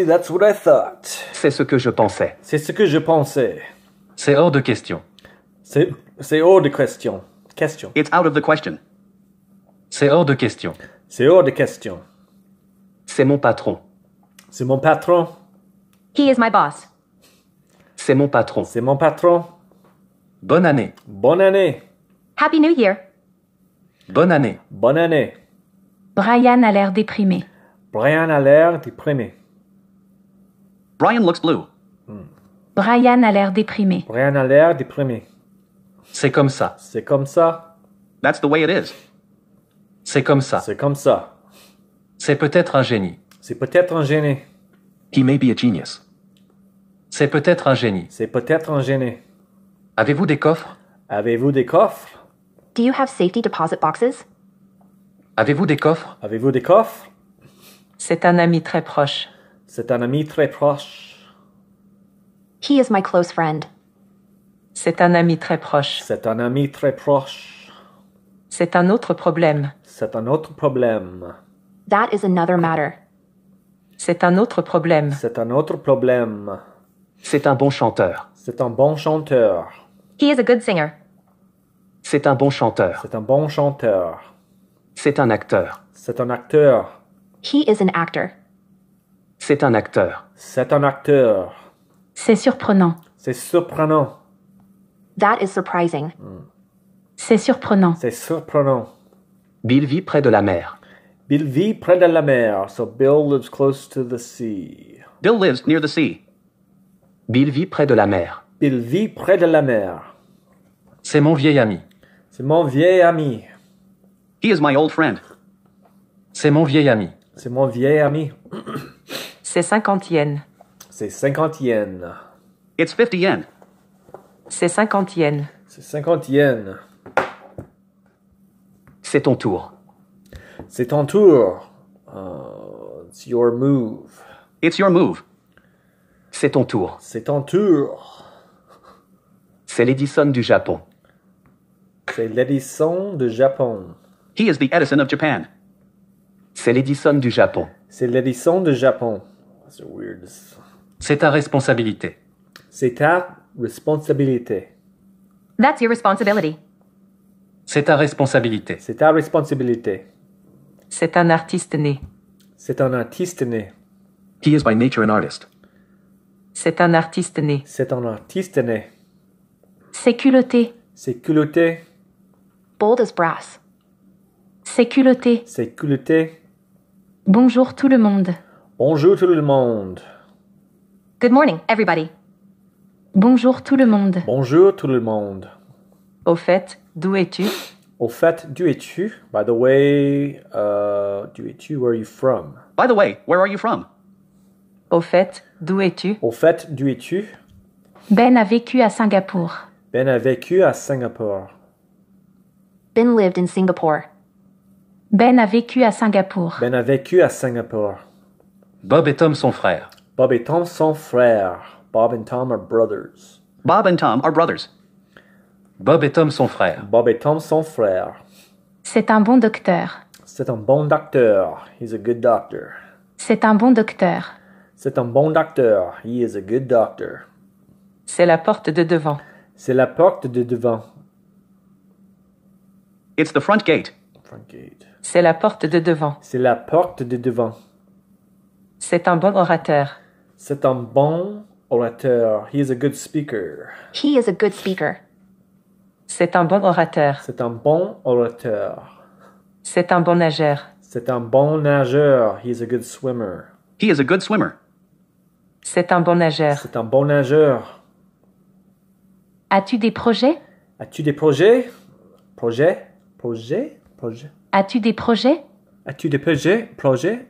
that's what I thought. C'est ce que je pensais. C'est ce que je pensais. C'est hors de question. C'est, c'est hors de question. Question. It's out of the question. C'est hors de question. C'est hors de question. C'est mon patron. C'est mon patron. He is my boss. C'est mon patron. C'est mon patron. Bonne année. Bonne année. Happy New Year. Bonne année. Bonne année. Brian a l'air déprimé. Brian a l'air déprimé. Brian looks blue. Hmm. a l'air déprimé. Brian a l'air déprimé. C'est comme ça. C'est comme ça. That's the way it is. C'est comme ça. C'est comme ça. C'est peut-être un génie. C'est peut-être un génie. He may be a genius. C'est peut-être un génie. C'est peut-être un génie. Avez-vous des coffres? Avez-vous des coffres? Do you have safety deposit boxes? Avez-vous des coffres? Avez-vous des coffres? C'est un ami très proche. C'est un ami très proche. He is my close friend. C'est un ami très proche. C'est un ami très proche. C'est un autre problème. C'est un autre problème. That is another matter. C'est un autre problème. C'est un autre problème. C'est un bon chanteur. C'est un bon chanteur. He is a good singer. C'est un bon chanteur. C'est un bon chanteur. C'est un acteur. C'est un acteur. He is an actor. C'est un acteur. C'est un acteur. C'est surprenant. C'est surprenant. That is surprising. Mm. C'est surprenant. C'est surprenant. Bill vit près de la mer. Bill vit près de la mer. So Bill lives close to the sea. Bill lives near the sea. Bill vit près de la mer. Bill vit près de la mer. C'est mon vieil ami. C'est mon vieil ami. He is my old friend. C'est mon vieil ami. C'est mon vieil ami. C'est 50 yens. C'est 50 yens. It's 50 yens. C'est 50 yens. C'est 50 yens. C'est ton tour. C'est ton tour. Uh, it's your move. It's your move. C'est ton tour. C'est ton tour. C'est l'Edison du Japon. C'est l'Edison du Japon. He is the Edison of Japan. C'est l'Edison du Japon. C'est l'Edison du Japon. C'est ta responsabilité. C'est ta responsabilité. That's your responsibility. C'est ta responsabilité. C'est ta responsabilité. C'est un artiste né. C'est un artiste né. He is by nature an artist. C'est un artiste né. C'est un artiste né. C'est culotté. C'est culotté. Bold as brass. C'est culotté. C'est culotté. Bonjour tout le monde. Bonjour tout le monde. Good morning, everybody. Bonjour tout le monde. Bonjour tout le monde. Au fait, d'où es-tu? Au fait, d'où es-tu? By the way, euh, d'où es-tu? Where are you from? By the way, where are you from? Au fait, d'où es-tu? Au fait, d'où es-tu? Ben a vécu à Singapour. Ben a vécu à Singapour. Ben lived in Singapore. Ben a vécu à Singapour. Ben a vécu à Singapour. Bob et Tom sont frères. Bob et Tom sont frères. Bob and Tom are brothers. Bob and Tom are brothers. Bob et Tom sont frères. Bob et Tom sont frères. C'est un bon docteur. C'est un bon docteur. He's a good doctor. C'est un bon docteur. C'est un bon docteur. He is a good doctor. C'est la porte de devant. C'est la porte de devant. It's the front gate. Front gate. C'est la porte de devant. C'est la porte de devant. C'est un bon orateur. C'est un bon orateur. He is a good speaker. He is a good speaker. C'est un bon orateur. C'est un bon orateur. C'est un bon nageur. C'est un bon nageur. He is a good swimmer. He is a good swimmer. C'est un bon nageur. C'est un bon nageur. As-tu des projets As-tu des projets Projets? Projet Projet As-tu des projets As-tu des projets Projet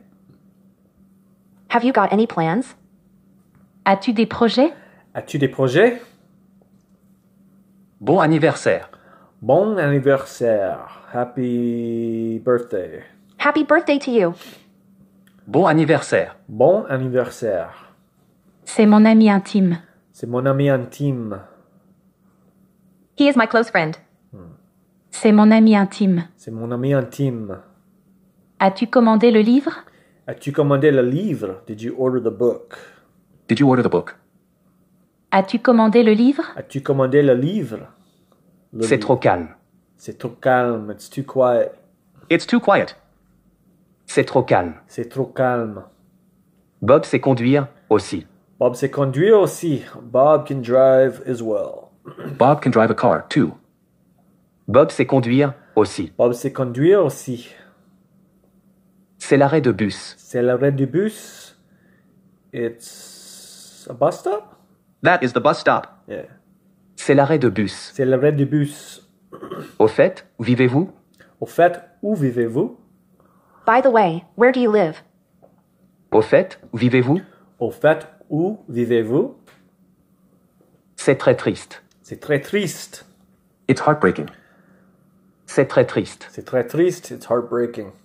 Have you got any plans? As-tu des projets? As-tu des projets? Bon anniversaire. Bon anniversaire. Happy birthday. Happy birthday to you. Bon anniversaire. Bon anniversaire. C'est mon ami intime. C'est mon ami intime. He is my close friend. C'est mon ami intime. C'est mon ami intime. As-tu commandé le livre? As-tu commandé le livre? Did you order the book? Did you order the book? As-tu commandé le livre? As-tu commandé le livre? C'est trop calme. C'est trop calme. It's too quiet. It's too quiet. C'est trop calme. C'est trop calme. Bob sait conduire aussi. Bob sait conduire aussi. Bob can drive as well. Bob can drive a car too. Bob sait conduire aussi. Bob sait conduire aussi. C'est l'arrêt de bus. C'est l'arrêt de bus. It's a bus stop? That is the bus stop. Yeah. C'est l'arrêt de bus. C'est l'arrêt de bus. Au fait, vivez-vous? Au fait, où vivez-vous? By the way, where do you live? Au fait, où vivez-vous? Au fait, où vivez-vous? C'est très triste. C'est très triste. It's heartbreaking. C'est très triste. C'est très triste. It's heartbreaking.